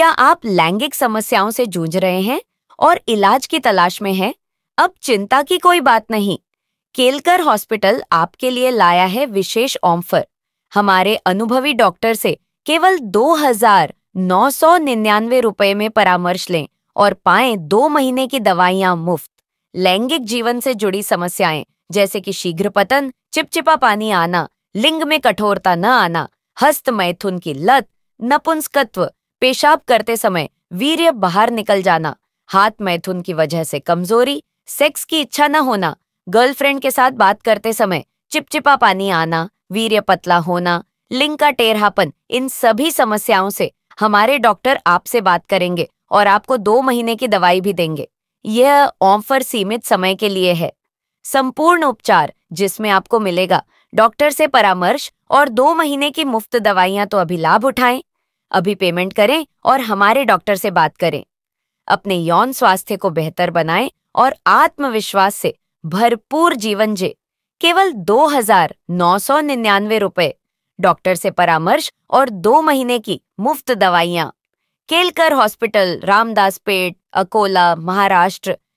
क्या आप लैंगिक समस्याओं से जूझ रहे हैं और इलाज की तलाश में हैं? अब चिंता की कोई बात नहीं केलकर हॉस्पिटल आपके लिए लाया है विशेष ऑफर हमारे अनुभवी डॉक्टर से केवल दो हजार नौ सौ निन्यानवे रुपए में परामर्श लें और पाएं दो महीने की दवाइयां मुफ्त लैंगिक जीवन से जुड़ी समस्याएं जैसे कि शीघ्र पतन चिपचिपा पानी आना लिंग में कठोरता न आना हस्त मैथुन की लत नपुंसकत्व पेशाब करते समय वीर्य बाहर निकल जाना हाथ मैथुन की वजह से कमजोरी सेक्स की इच्छा न होना गर्लफ्रेंड के साथ बात करते समय चिपचिपा पानी आना वीर्य पतला होना लिंग का टेरहापन इन सभी समस्याओं से हमारे डॉक्टर आपसे बात करेंगे और आपको दो महीने की दवाई भी देंगे यह ऑफर सीमित समय के लिए है संपूर्ण उपचार जिसमें आपको मिलेगा डॉक्टर से परामर्श और दो महीने की मुफ्त दवाइयां तो अभी लाभ उठाएं अभी पेमेंट करें और हमारे डॉक्टर से बात करें अपने यौन स्वास्थ्य को बेहतर बनाएं और आत्मविश्वास से भरपूर जीवन जे केवल दो हजार नौ सौ निन्यानवे रुपए डॉक्टर से परामर्श और दो महीने की मुफ्त दवाइयाँ केलकर हॉस्पिटल रामदास पेट अकोला महाराष्ट्र